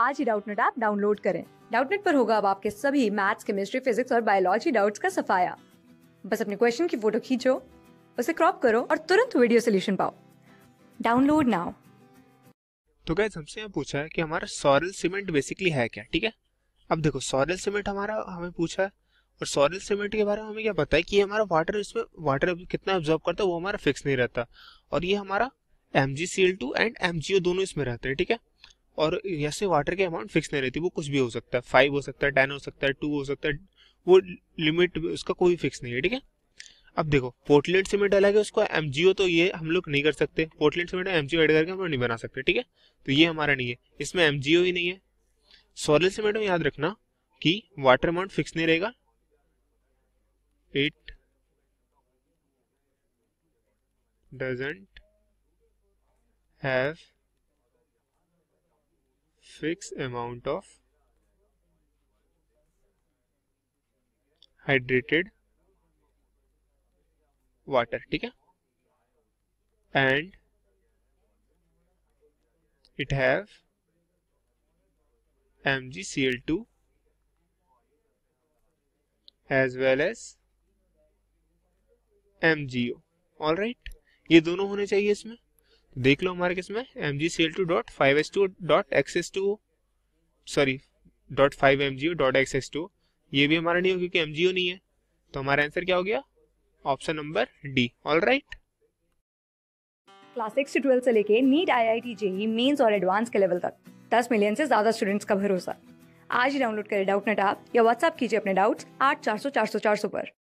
आज ही Doubtnut app download करें डाउटनेट पर होगा अब आपके सभी मैथ्स केमिस्ट्री फिजिक्स और बायोलॉजी डाउट्स का सफाया बस अपने क्वेश्चन की फोटो खींचो उसे क्रॉप करो और तुरंत वीडियो सोल्यूशन पाओ डाउनलोड नाउ तो गैस हमसे यहाँ पूछा है कि हमारा सॉरल सीमेंट बेसिकली है क्या ठीक है अब देखो सॉरल सीमेंट हमारा हमें पूछा है और सॉरल सीमेंट के बारे में हमें क्या पता है कि हमारा वाटर इसमें वाटर कितना ऑब्जॉर्व करता है वो हमारा फिक्स नहीं रहता और ये हमारा M G C L two and M G O दोनों इसमें रहते हैं ठीक है और ऐसे वाटर की अमाउंट फिक्स नहीं रहती वो कुछ भी हो सकता है फाइव हो सकता है टेन हो सकता है टू हो सकता है वो लिमिट उसका कोई फिक्स नहीं है ठीक है अब देखो पोर्टलैंड सीमेंट अलग है उसका एम तो ये हम लोग नहीं कर सकते Portland cement M G add करके हम लोग नहीं बना सकते ठीक है तो ये हमारा नहीं है इसमें एम ही नहीं है सॉलिड सीमेंट में याद रखना कि वाटर अमाउंट फिक्स नहीं रहेगा it doesn't have fix amount of hydrated water ठीक है and it have M G C L two as well as M G O all right ये दोनों होने चाहिए इसमें देख लो हमारे किसमें M G C L two dot five S two dot X S two sorry dot five M G O dot S two ये भी हमारा नहीं हो क्योंकि एम जी ओ नहीं है तो हमारा आंसर क्या हो गया option number D all right class six से ट्वेल्थ से लेके NEET I I T JEE mains और एडवांस के लेवल तक दस मिलियन से ज्यादा स्टूडेंट्स का भरोसा आज ही डाउनलोड करें डाउट नेट आप या व्हाट्सएप कीजिए अपने डाउट्स आठ चार सौ चार सौ चार सौ पर